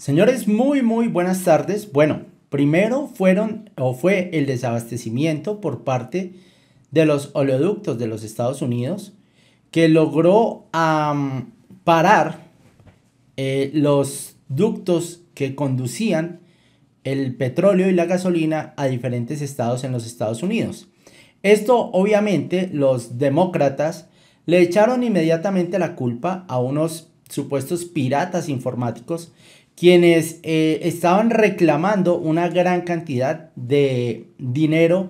Señores, muy muy buenas tardes. Bueno, primero fueron o fue el desabastecimiento por parte de los oleoductos de los Estados Unidos que logró parar eh, los ductos que conducían el petróleo y la gasolina a diferentes estados en los Estados Unidos. Esto obviamente los demócratas le echaron inmediatamente la culpa a unos supuestos piratas informáticos quienes eh, estaban reclamando una gran cantidad de dinero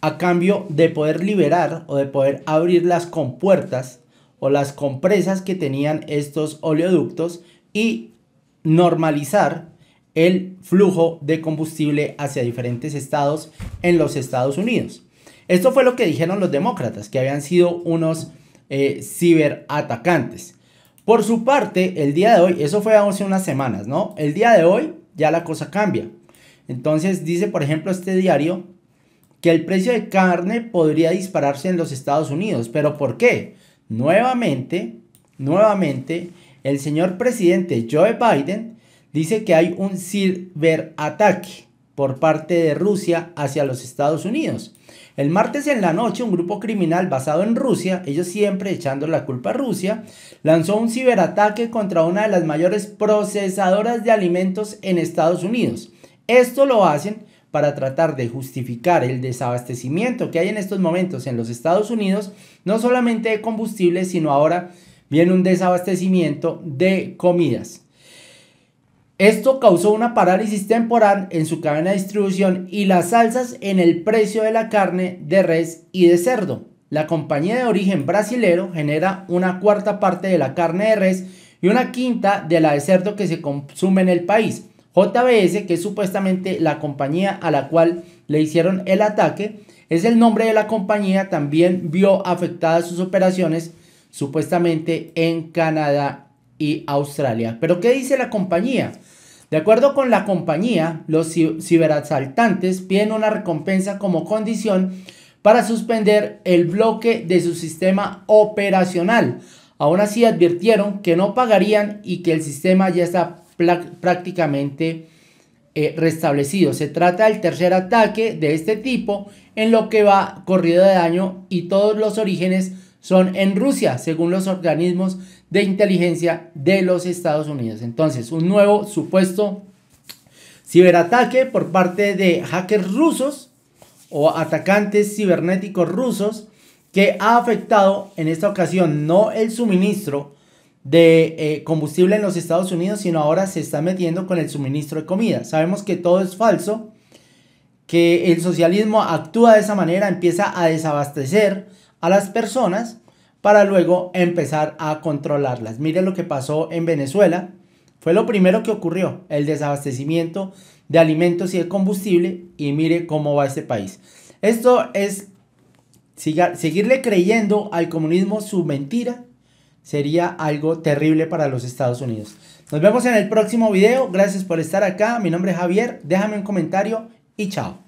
a cambio de poder liberar o de poder abrir las compuertas o las compresas que tenían estos oleoductos y normalizar el flujo de combustible hacia diferentes estados en los Estados Unidos. Esto fue lo que dijeron los demócratas, que habían sido unos eh, ciberatacantes. Por su parte, el día de hoy, eso fue hace unas semanas, ¿no? El día de hoy ya la cosa cambia. Entonces dice, por ejemplo, este diario que el precio de carne podría dispararse en los Estados Unidos. ¿Pero por qué? Nuevamente, nuevamente, el señor presidente Joe Biden dice que hay un ciberataque por parte de Rusia hacia los Estados Unidos. El martes en la noche, un grupo criminal basado en Rusia, ellos siempre echando la culpa a Rusia, lanzó un ciberataque contra una de las mayores procesadoras de alimentos en Estados Unidos. Esto lo hacen para tratar de justificar el desabastecimiento que hay en estos momentos en los Estados Unidos, no solamente de combustible, sino ahora viene un desabastecimiento de comidas. Esto causó una parálisis temporal en su cadena de distribución y las salsas en el precio de la carne de res y de cerdo. La compañía de origen brasilero genera una cuarta parte de la carne de res y una quinta de la de cerdo que se consume en el país. JBS, que es supuestamente la compañía a la cual le hicieron el ataque, es el nombre de la compañía, también vio afectadas sus operaciones supuestamente en Canadá y Australia. Pero ¿qué dice la compañía? De acuerdo con la compañía, los ciberasaltantes piden una recompensa como condición para suspender el bloque de su sistema operacional. Aún así advirtieron que no pagarían y que el sistema ya está prácticamente eh, restablecido. Se trata del tercer ataque de este tipo en lo que va corrido de daño y todos los orígenes son en Rusia, según los organismos de inteligencia de los Estados Unidos. Entonces, un nuevo supuesto ciberataque por parte de hackers rusos o atacantes cibernéticos rusos que ha afectado en esta ocasión no el suministro de eh, combustible en los Estados Unidos, sino ahora se está metiendo con el suministro de comida. Sabemos que todo es falso, que el socialismo actúa de esa manera, empieza a desabastecer a las personas para luego empezar a controlarlas. Mire lo que pasó en Venezuela. Fue lo primero que ocurrió, el desabastecimiento de alimentos y de combustible y mire cómo va este país. Esto es seguirle creyendo al comunismo su mentira sería algo terrible para los Estados Unidos. Nos vemos en el próximo video. Gracias por estar acá. Mi nombre es Javier. Déjame un comentario y chao.